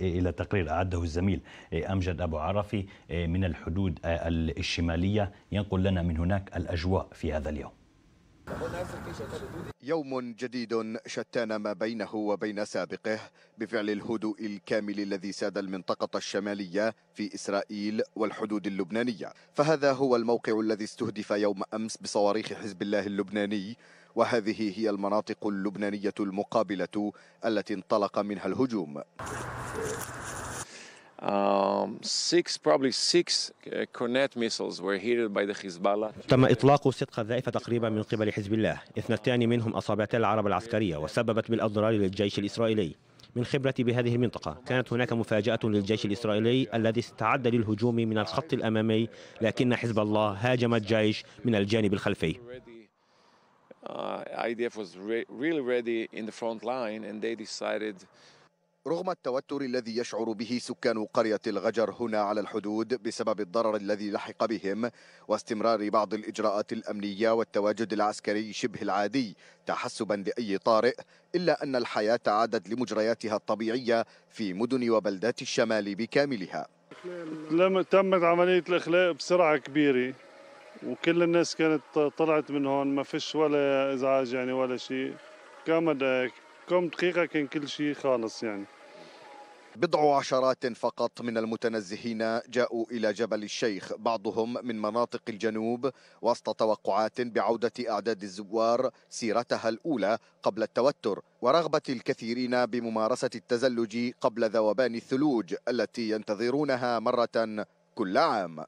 إيه، إلى تقرير أعده الزميل إيه، أمجد أبو عرفي إيه، من الحدود آه، الشمالية ينقل لنا من هناك الأجواء في هذا اليوم يوم جديد شتان ما بينه وبين سابقه بفعل الهدوء الكامل الذي ساد المنطقة الشمالية في إسرائيل والحدود اللبنانية فهذا هو الموقع الذي استهدف يوم أمس بصواريخ حزب الله اللبناني وهذه هي المناطق اللبنانية المقابلة التي انطلق منها الهجوم Um, six, probably six uh, Cornet missiles were hit by the Hezbollah. تم إطلاق ست قذائف تقريبا من قبل حزب الله، اثنتان منهم أصابتا العرب العسكرية وسببت بالأضرار للجيش الإسرائيلي. من خبرتي بهذه المنطقة كانت هناك مفاجأة للجيش الإسرائيلي الذي استعد للهجوم من الخط الأمامي لكن حزب الله هاجم الجيش من الجانب الخلفي uh, IDF was really ready in the front line and they decided رغم التوتر الذي يشعر به سكان قرية الغجر هنا على الحدود بسبب الضرر الذي لحق بهم واستمرار بعض الإجراءات الأمنية والتواجد العسكري شبه العادي تحسبا لأي طارئ إلا أن الحياة عادت لمجرياتها الطبيعية في مدن وبلدات الشمال بكاملها لم تمت عملية الإخلاء بسرعة كبيرة وكل الناس كانت طلعت من هون ما فيش ولا إزعاج يعني ولا شيء كامل هيك كم دقيقة كان كل شيء خالص يعني بضع عشرات فقط من المتنزهين جاءوا إلى جبل الشيخ بعضهم من مناطق الجنوب وسط توقعات بعودة أعداد الزوار سيرتها الأولى قبل التوتر ورغبة الكثيرين بممارسة التزلج قبل ذوبان الثلوج التي ينتظرونها مرة كل عام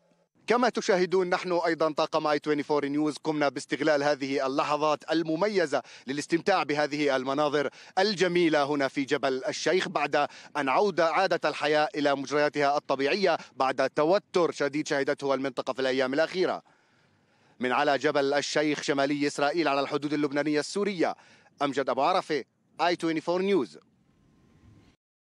كما تشاهدون نحن أيضا طاقم اي 24 نيوز قمنا باستغلال هذه اللحظات المميزة للاستمتاع بهذه المناظر الجميلة هنا في جبل الشيخ بعد أن عود عادت الحياة إلى مجرياتها الطبيعية بعد توتر شديد شهدته المنطقة في الأيام الأخيرة من على جبل الشيخ شمالي إسرائيل على الحدود اللبنانية السورية أمجد أبو عرفة اي 24 نيوز